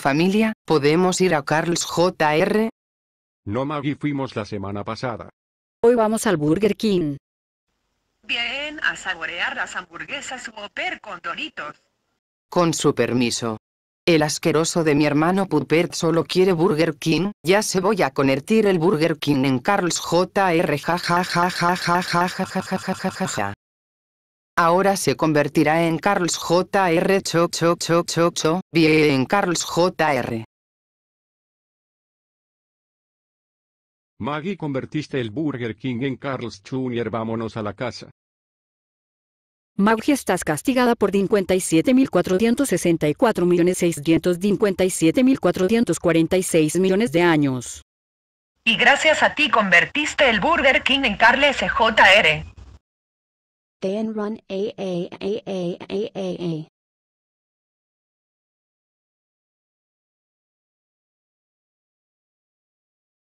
familia, ¿podemos ir a Carl's JR? No Maggie fuimos la semana pasada. Hoy vamos al Burger King. Bien, a saborear las hamburguesas Whopper con doritos. Con su permiso. El asqueroso de mi hermano Pupert solo quiere Burger King, ya se voy a convertir el Burger King en Carl's JR ja ahora se convertirá en Carlos J.R. Cho Cho Cho Cho Cho, bien Carlos J.R. Maggie convertiste el Burger King en Carlos Jr. Vámonos a la casa. Maggie estás castigada por 57.464.657.446 millones de años. Y gracias a ti convertiste el Burger King en Carlos Jr. They and run a a a a a a.